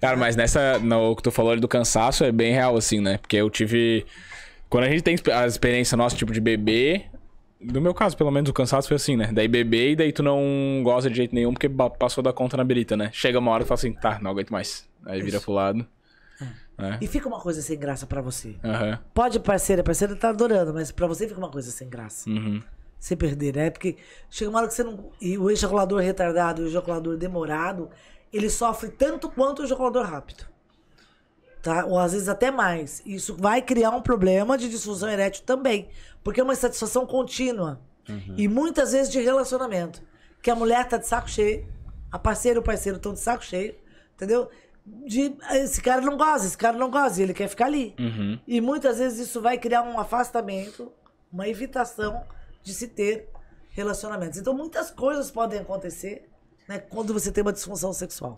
Cara, mas nessa. No, o que tu falou ali do cansaço é bem real, assim, né? Porque eu tive. Quando a gente tem a experiência nossa, tipo, de beber. No meu caso, pelo menos, o cansaço foi assim, né? Daí beber e daí tu não gosta de jeito nenhum porque passou da conta na berita, né? Chega uma hora e fala assim, tá, não aguento mais. Aí Isso. vira pro lado. É. Né? E fica uma coisa sem graça para você. Uhum. Pode parceira, parceira tá adorando, mas para você fica uma coisa sem graça. Uhum. Você perder, né? Porque chega uma hora que você não. E o ejaculador retardado, o ejaculador demorado, ele sofre tanto quanto o ejaculador rápido. Tá? Ou às vezes até mais. Isso vai criar um problema de disfunção erétil também. Porque é uma insatisfação contínua. Uhum. E muitas vezes de relacionamento. Que a mulher tá de saco cheio, a parceira e o parceiro estão de saco cheio, entendeu? De, ah, esse cara não goza, esse cara não goza, ele quer ficar ali. Uhum. E muitas vezes isso vai criar um afastamento, uma evitação de se ter relacionamentos. Então, muitas coisas podem acontecer né, quando você tem uma disfunção sexual.